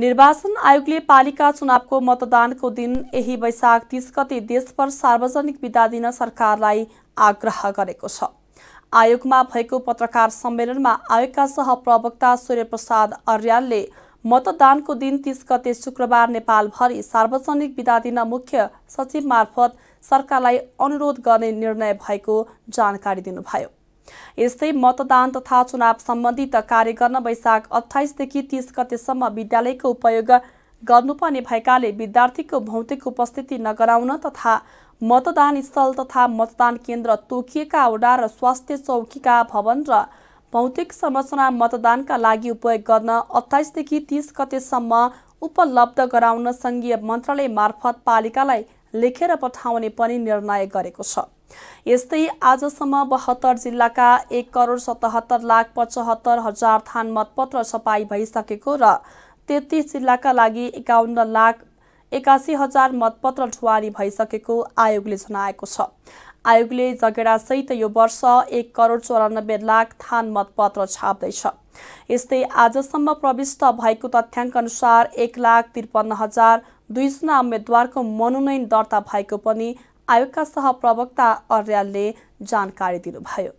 निर्वाचन आयोगले पालिका चुनावको मतदानको दिन यही वैशाख तिस गते देशभर सार्वजनिक विदा दिन सरकारलाई आग्रह गरेको छ आयोगमा भएको पत्रकार सम्मेलनमा आयोगका सहप्रवक्ता सूर्यप्रसाद अर्यालले मतदानको दिन तिस गते शुक्रबार नेपालभरि सार्वजनिक विदा दिन मुख्य सचिव मार्फत सरकारलाई अनुरोध गर्ने निर्णय भएको जानकारी दिनुभयो यस्तै मतदान तथा चुनाव सम्बन्धित कार्य गर्न वैशाख अठाइसदेखि तिस गतेसम्म विद्यालयको उपयोग गर्नुपर्ने भएकाले विद्यार्थीको भौतिक उपस्थिति नगराउन तथा मतदान स्थल तथा मतदान केन्द्र तोकिएका ओडा र स्वास्थ्य चौकीका भवन र भौतिक संरचना मतदानका लागि उपयोग गर्न अठाइसदेखि तिस गतेसम्म उपलब्ध गराउन सङ्घीय मन्त्रालय मार्फत पालिकालाई लेखेर पठाउने पनि निर्णय गरेको छ यस्तै आजसम्म बहत्तर जिल्लाका एक करोड सतहत्तर लाख पचहत्तर हजार थान मतपत्र छपाई भइसकेको र तेत्तिस जिल्लाका लागि एकाउन्न लाख एकासी हजार मतपत्र ढुवानी भइसकेको आयोगले जनाएको छ आयोगले जगेडासहित यो वर्ष एक करोड चौरानब्बे लाख थान मतपत्र छाप्दैछ यस्तै आजसम्म प्रविष्ट भएको तथ्याङ्क अनुसार एक लाख त्रिपन्न हजार दुईजना उम्मेद्वारको मनोनयन दर्ता भएको पनि आयोगका सहप्रवक्ता अर्यालले जानकारी दिनुभयो